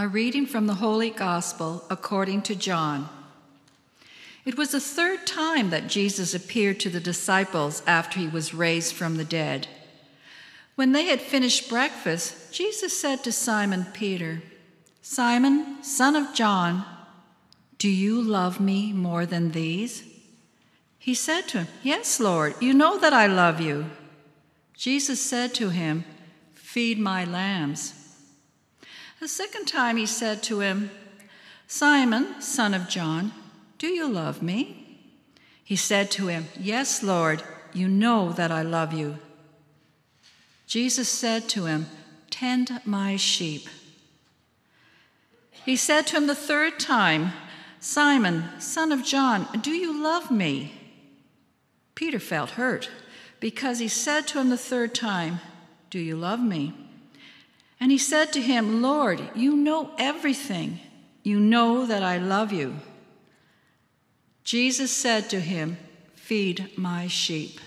A reading from the Holy Gospel according to John. It was the third time that Jesus appeared to the disciples after he was raised from the dead. When they had finished breakfast, Jesus said to Simon Peter, Simon, son of John, do you love me more than these? He said to him, Yes, Lord, you know that I love you. Jesus said to him, Feed my lambs. A second time he said to him, Simon, son of John, do you love me? He said to him, Yes, Lord, you know that I love you. Jesus said to him, Tend my sheep. He said to him the third time, Simon, son of John, do you love me? Peter felt hurt because he said to him the third time, Do you love me? And he said to him, Lord, you know everything. You know that I love you. Jesus said to him, Feed my sheep.